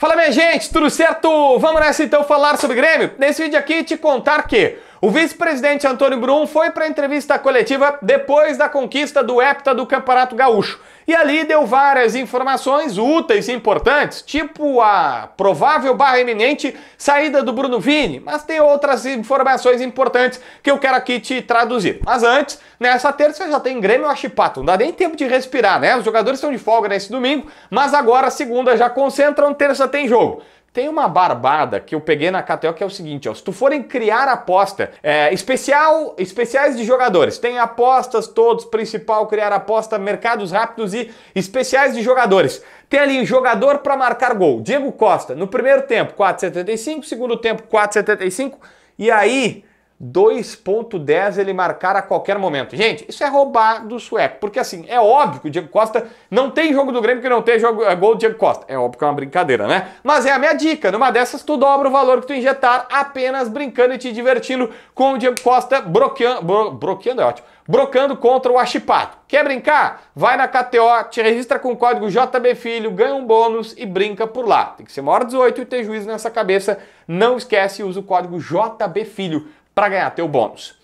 Fala minha gente, tudo certo? Vamos nessa então falar sobre Grêmio? Nesse vídeo aqui te contar que o vice-presidente Antônio Brum foi para a entrevista coletiva depois da conquista do hepta do Campeonato Gaúcho. E ali deu várias informações úteis e importantes, tipo a provável barra iminente saída do Bruno Vini, mas tem outras informações importantes que eu quero aqui te traduzir. Mas antes, nessa terça já tem Grêmio Achipato, não dá nem tempo de respirar, né? Os jogadores estão de folga nesse domingo, mas agora segunda já concentram, terça tem jogo. Tem uma barbada que eu peguei na KTO que é o seguinte, ó, se tu forem criar aposta, é, especial, especiais de jogadores, tem apostas todos, principal, criar aposta, mercados rápidos e especiais de jogadores. Tem ali jogador para marcar gol, Diego Costa, no primeiro tempo 4,75, segundo tempo 4,75 e aí 2.10 ele marcar a qualquer momento. Gente, isso é roubar do sueco, porque assim, é óbvio que o Diego Costa não tem jogo do Grêmio que não tem jogo, é gol do Diego Costa. É óbvio que é uma brincadeira, né? Mas é a minha dica, numa dessas tu dobra o valor que tu injetar apenas brincando e te divertindo com o Diego Costa broqueando, bro, broqueando é ótimo, brocando contra o Achipato. Quer brincar? Vai na KTO, te registra com o código JB Filho, ganha um bônus e brinca por lá. Tem que ser maior 18 e ter juízo nessa cabeça. Não esquece, usa o código JB Filho para ganhar teu bônus.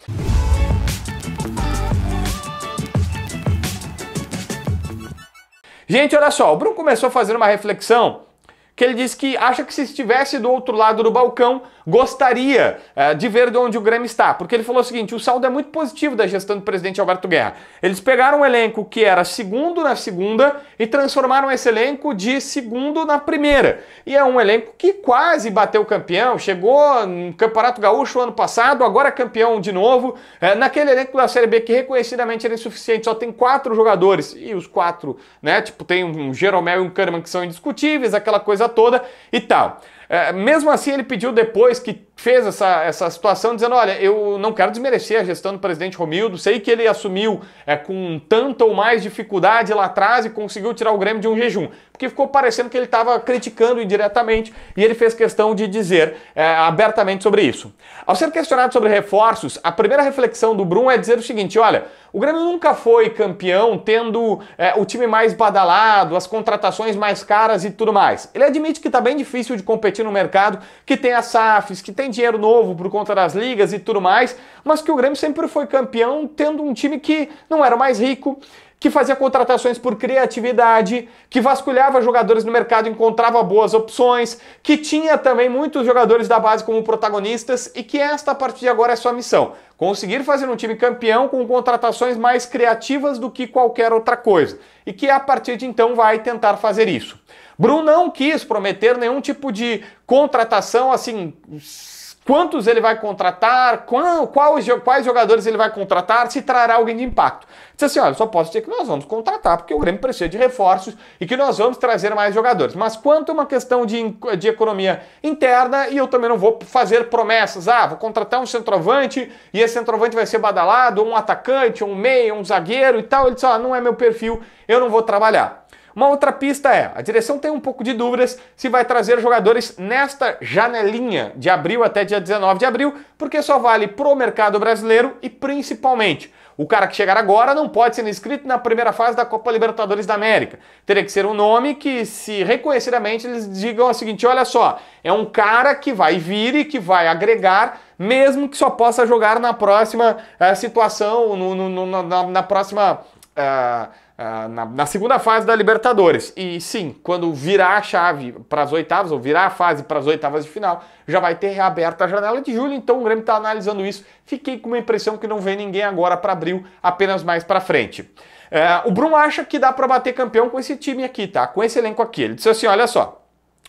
Gente, olha só, o Bruno começou a fazer uma reflexão que ele diz que acha que se estivesse do outro lado do balcão, gostaria uh, de ver de onde o Grêmio está. Porque ele falou o seguinte: o saldo é muito positivo da gestão do presidente Alberto Guerra. Eles pegaram um elenco que era segundo na segunda e transformaram esse elenco de segundo na primeira. E é um elenco que quase bateu campeão, chegou no Campeonato Gaúcho ano passado, agora é campeão de novo. Eh, naquele elenco da Série B que reconhecidamente era insuficiente, só tem quatro jogadores. E os quatro, né? Tipo, tem um Jeromel e um Kahneman que são indiscutíveis, aquela coisa coisa toda e tal. É, mesmo assim, ele pediu depois que fez essa, essa situação, dizendo: Olha, eu não quero desmerecer a gestão do presidente Romildo, sei que ele assumiu é, com tanta ou mais dificuldade lá atrás e conseguiu tirar o Grêmio de um jejum. Porque ficou parecendo que ele estava criticando indiretamente e ele fez questão de dizer é, abertamente sobre isso. Ao ser questionado sobre reforços, a primeira reflexão do Brum é dizer o seguinte: Olha, o Grêmio nunca foi campeão tendo é, o time mais badalado, as contratações mais caras e tudo mais. Ele admite que está bem difícil de competir competir no mercado, que tem as SAFs, que tem dinheiro novo por conta das ligas e tudo mais, mas que o Grêmio sempre foi campeão tendo um time que não era mais rico, que fazia contratações por criatividade, que vasculhava jogadores no mercado, encontrava boas opções, que tinha também muitos jogadores da base como protagonistas e que esta a partir de agora é sua missão: conseguir fazer um time campeão com contratações mais criativas do que qualquer outra coisa, e que a partir de então vai tentar fazer isso. Bruno não quis prometer nenhum tipo de contratação assim quantos ele vai contratar, quais, quais jogadores ele vai contratar, se trará alguém de impacto. Disse assim, olha, só posso dizer que nós vamos contratar, porque o Grêmio precisa de reforços e que nós vamos trazer mais jogadores. Mas quanto a uma questão de, de economia interna, e eu também não vou fazer promessas, ah, vou contratar um centroavante e esse centroavante vai ser badalado, um atacante, um meio, um zagueiro e tal. Ele disse, ah, não é meu perfil, eu não vou trabalhar. Uma outra pista é: a direção tem um pouco de dúvidas se vai trazer jogadores nesta janelinha de abril até dia 19 de abril, porque só vale para o mercado brasileiro e principalmente o cara que chegar agora não pode ser inscrito na primeira fase da Copa Libertadores da América. Teria que ser um nome que, se reconhecidamente, eles digam o seguinte: olha só, é um cara que vai vir e que vai agregar, mesmo que só possa jogar na próxima uh, situação, no, no, no, na, na, próxima. Uh, ah, na, na, segunda fase da Libertadores. E sim, quando virar a chave para as oitavas, ou virar a fase para as oitavas de final, já vai ter reaberta a janela de julho, então o Grêmio está analisando isso. Fiquei com uma impressão que não vem ninguém agora para abril, apenas mais para frente. É, o Bruno acha que dá para bater campeão com esse time aqui, tá? Com esse elenco aqui. Ele disse assim: olha só,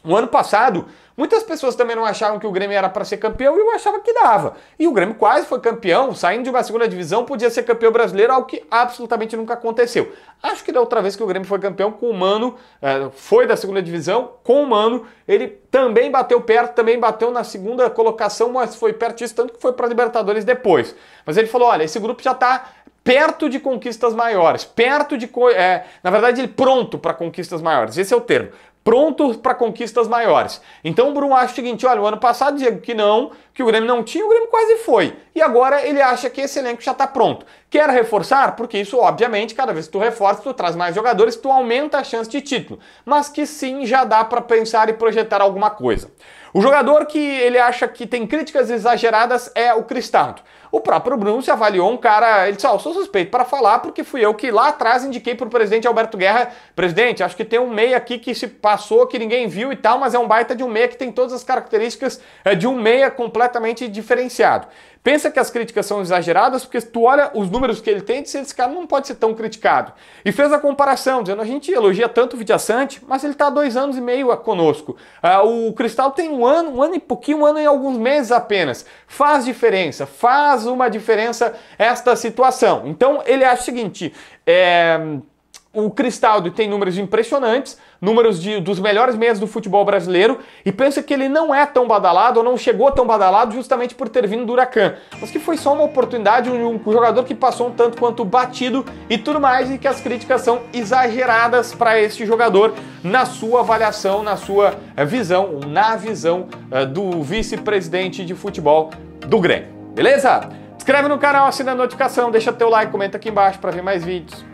no ano passado, muitas pessoas também não achavam que o Grêmio era para ser campeão e eu achava que dava. E o Grêmio quase foi campeão, saindo de uma segunda divisão, podia ser campeão brasileiro, algo que absolutamente nunca aconteceu. Acho que da outra vez que o Grêmio foi campeão com o Mano, eh, foi da segunda divisão, com o Mano, ele também bateu perto, também bateu na segunda colocação, mas foi perto disso, tanto que foi para Libertadores depois. Mas ele falou: olha, esse grupo já está perto de conquistas maiores, perto de. É, na verdade, ele pronto para conquistas maiores, esse é o termo pronto para conquistas maiores. Então o Bruno acha o seguinte: olha, o ano passado Diego que não, que o Grêmio não tinha, o Grêmio quase foi. E agora ele acha que esse elenco já está pronto. Quer reforçar? Porque isso, obviamente, cada vez que tu reforça, tu traz mais jogadores, tu aumenta a chance de título. Mas que sim já dá para pensar e projetar alguma coisa. O jogador que ele acha que tem críticas exageradas é o Cristaldo. O próprio Bruno se avaliou um cara, ele disse, ó, oh, sou suspeito para falar porque fui eu que lá atrás indiquei para o presidente Alberto Guerra, presidente, acho que tem um meia aqui que se passou, que ninguém viu e tal, mas é um baita de um meia que tem todas as características é, de um meia completamente diferenciado pensa que as críticas são exageradas, porque tu olha os números que ele tem, e esse cara não pode ser tão criticado. E fez a comparação, dizendo, a gente elogia tanto o Vidiaçante, mas ele está há dois anos e meio conosco. Ah, o Cristal tem um ano, um ano e pouquinho, um ano e alguns meses apenas. Faz diferença, faz uma diferença esta situação. Então ele acha o seguinte, é o Cristaldo tem números impressionantes, números de, dos melhores meias do futebol brasileiro, e pensa que ele não é tão badalado ou não chegou tão badalado justamente por ter vindo do Huracan, mas que foi só uma oportunidade, um, um jogador que passou um tanto quanto batido e tudo mais, e que as críticas são exageradas para este jogador na sua avaliação, na sua eh, visão, na visão uh, do vice-presidente de futebol do Grêmio. Beleza? Inscreve no canal, assina a notificação, deixa teu like, comenta aqui embaixo para ver mais vídeos.